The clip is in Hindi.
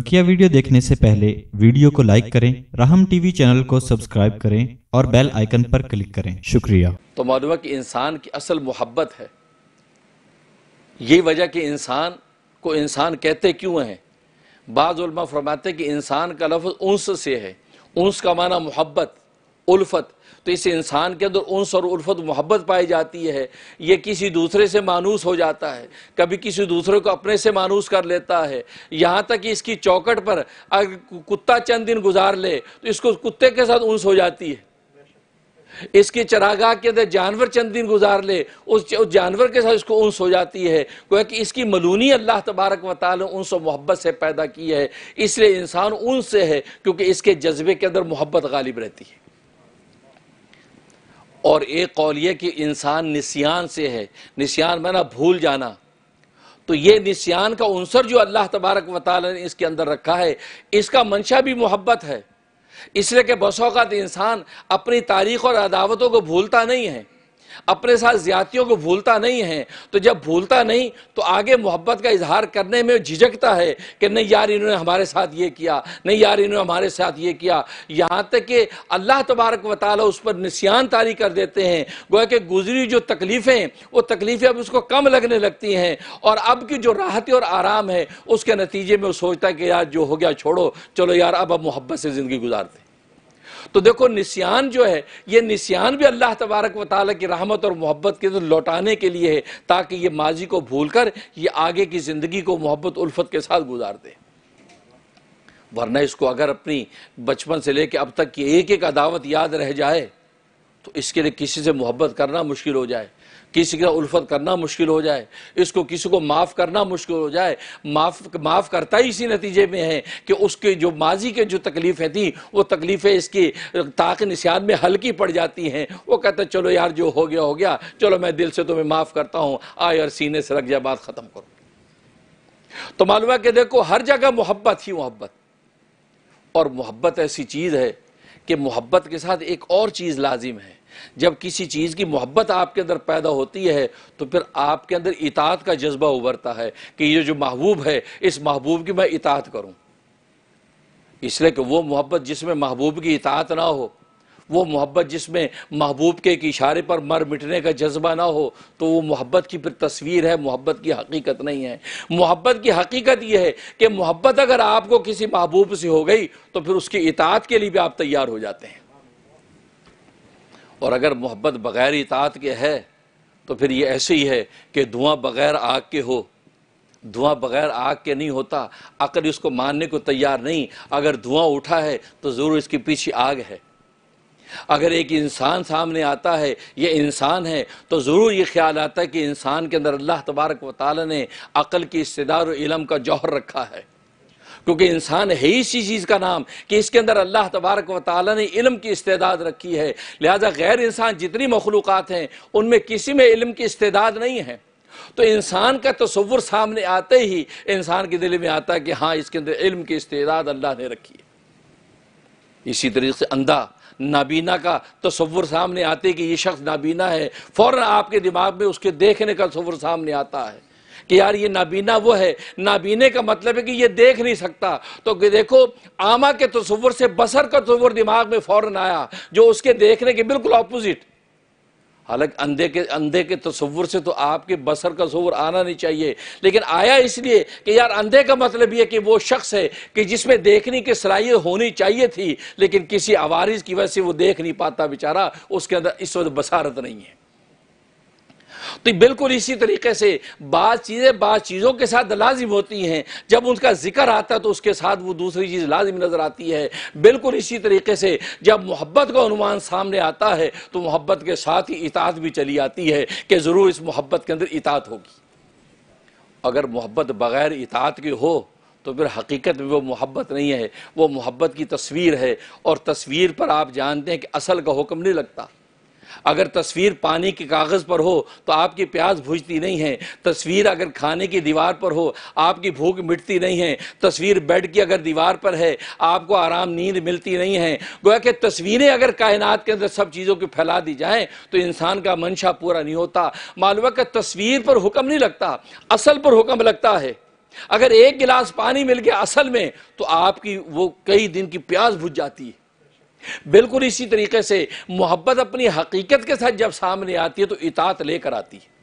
बकिया वीडियो देखने से पहले वीडियो को लाइक करें राहम टीवी चैनल को सब्सक्राइब करें और बेल आइकन पर क्लिक करें शुक्रिया तो मालूम कि इंसान की असल मोहब्बत है ये वजह कि इंसान को इंसान कहते क्यों हैं बाज़ फरमाते कि इंसान का लफ्ज़ उंस से है उंस का माना मोहब्बत उल्फत तो इस इंसान के अंदर उनस और उल्फत मोहब्बत पाई जाती है ये किसी दूसरे से मानूस हो जाता है कभी किसी दूसरे को अपने से मानूस कर लेता है यहाँ तक कि इसकी चौकट पर अगर कुत्ता चंद दिन गुजार ले तो इसको कुत्ते के साथ उनस हो जाती है इसकी चरागाह के अंदर जानवर चंद दिन गुजार ले उस जानवर के साथ इसको उनस हो जाती है क्योंकि इसकी मलूनी अल्लाह तबारक वाल उनस मोहब्बत से पैदा की है इसलिए इंसान उनसे है क्योंकि इसके जज्बे के अंदर मोहब्बत गालिब रहती है और एक कौल ये कि इंसान निस्यान से है निसियान माना भूल जाना तो ये निस्यान का उनसर जो अल्लाह तबारक वाल ने इसके अंदर रखा है इसका मंशा भी मोहब्बत है इसलिए कि बसौकत इंसान अपनी तारीख और अदावतों को भूलता नहीं है अपने साथ ज्यातियों को भूलता नहीं है तो जब भूलता नहीं तो आगे मोहब्बत का इजहार करने में झिझकता है कि नहीं यार इन्होंने हमारे साथ ये किया नहीं यार इन्होंने हमारे साथ ये किया यहाँ तक कि अल्लाह तबारक व ताली उस पर निशान तारी कर देते हैं गोया कि गुजरी जो तकलीफ़ें वो तकलीफ़ें अब उसको कम लगने लगती हैं और अब की जो राहत और आराम है उसके नतीजे में वो सोचता है कि यार जो हो गया छोड़ो चलो यार अब अब मोहब्बत से ज़िंदगी गुजारते हैं तो देखो निशान जो है ये निशान भी अल्लाह तबारक व की रहमत और मोहब्बत के लौटाने के लिए है ताकि ये माजी को भूल कर ये आगे की ज़िंदगी को मोहब्बत उल्फत के साथ गुजार दे वरना इसको अगर अपनी बचपन से लेकर अब तक की एक एक अदावत याद रह जाए तो इसके लिए किसी से मोहब्बत करना मुश्किल हो जाए किसी का उल्फत करना मुश्किल हो जाए इसको किसी को माफ़ करना मुश्किल हो जाए माफ़ माफ़ करता ही इसी नतीजे में है कि उसके जो माजी के जो तकलीफ़ें थी वो तकलीफ़ें इसकी ताक निशान में हल्की पड़ जाती हैं वो कहता चलो यार जो हो गया हो गया चलो मैं दिल से तुम्हें माफ़ करता हूँ आए और सीने से रख जाए बात ख़त्म करो तो मालूम है कि देखो हर जगह मोहब्बत ही मोहब्बत और मोहब्बत ऐसी चीज़ है कि मोहब्बत के साथ एक और चीज़ लाजिम है जब किसी चीज़ की मोहब्बत आपके अंदर पैदा होती है तो फिर आपके अंदर इतात का जज्बा उभरता है कि ये जो महबूब है इस महबूब की मैं इतात करूँ इसलिए कि वो मोहब्बत जिसमें महबूब की इतात ना हो वो मोहब्बत जिसमें महबूब के एक इशारे पर मर मिटने का जज्बा ना हो तो वो मोहब्बत की फिर तस्वीर है मोहब्बत की हकीकत नहीं है मोहब्बत की हकीकत ये है कि मोहब्बत अगर आपको किसी महबूब से हो गई तो फिर उसकी इतात के लिए भी आप तैयार हो जाते हैं और अगर मोहब्बत बग़ैर इतात के है तो फिर ये ऐसे ही है कि धुआं बग़ैर आग के हो धुआं बगैर आग के नहीं होता अकल इसको मानने को तैयार नहीं अगर धुआं उठा है तो ज़रूर इसके पीछे आग है अगर एक इंसान सामने आता है ये इंसान है तो ज़रूर ये ख्याल आता है कि इंसान के अंदर अल्लाह तबारक वाली ने अकल की और इलम का जौहर रखा है क्योंकि इंसान है ही इसी चीज़ का नाम कि इसके अंदर अल्लाह तबारक व ने इल्म की इस्तेदाद रखी है लिहाजा गैर इंसान जितनी मखलूक़ हैं उनमें किसी में इलम की इस्तेदाद नहीं है तो इंसान का तस्वुर सामने आते ही इंसान के दिल में आता है कि हाँ इसके अंदर इल्म की इस्तेदाद अल्लाह ने रखी है इसी तरीके से अंधा नाबीना का तस्वुर सामने आते कि ये शख्स नाबीना है फौरन आपके दिमाग में उसके देखने का तस्वुर सामने आता है कि यार ये नाबीना वो है नाबीने का मतलब है कि ये देख नहीं सकता तो देखो आमा के तस्वुर से बसर का तस्वुर दिमाग में फ़ौरन आया जो उसके देखने के बिल्कुल अपोजिट हालांकि अंधे के अंधे के तस्वुर से तो आपके बसर का तस्वुर आना नहीं चाहिए लेकिन आया इसलिए कि यार अंधे का मतलब यह कि वो शख्स है कि जिसमें देखने की सलाहियत होनी चाहिए थी लेकिन किसी आवारिज की वजह से वो देख नहीं पाता बेचारा उसके अंदर इस वक्त बसारत नहीं है तो बिल्कुल इसी तरीके से बात चीज़ें बाद चीज़ों के साथ लाजिम होती हैं जब उनका जिक्र आता है तो उसके साथ वो दूसरी चीज़ लाजिम नज़र आती है बिल्कुल इसी तरीके से जब मोहब्बत का अनुमान सामने आता है तो मोहब्बत के साथ ही इतात भी चली आती है कि ज़रूर इस मोहब्बत के अंदर इतात होगी अगर मोहब्बत बग़ैर इतात की हो तो फिर हकीकत में वो मोहब्बत नहीं है वो मोहब्बत की तस्वीर है और तस्वीर पर आप जानते हैं कि असल का हुक्म नहीं लगता अगर तस्वीर पानी के कागज़ पर हो तो आपकी प्यास बुझती नहीं है तस्वीर अगर खाने की दीवार पर हो आपकी भूख मिटती नहीं है तस्वीर बेड की अगर दीवार पर है आपको आराम नींद मिलती नहीं है गोया कि तस्वीरें अगर कायनात के अंदर सब चीज़ों की फैला दी जाएँ तो इंसान का मंशा पूरा नहीं होता मालूम का तस्वीर पर हुक्म नहीं लगता असल पर हुक्म लगता है अगर एक गिलास पानी मिल गया असल में तो आपकी वो कई दिन की प्यास बुझ जाती है बिल्कुल इसी तरीके से मोहब्बत अपनी हकीकत के साथ जब सामने आती है तो इतात लेकर आती है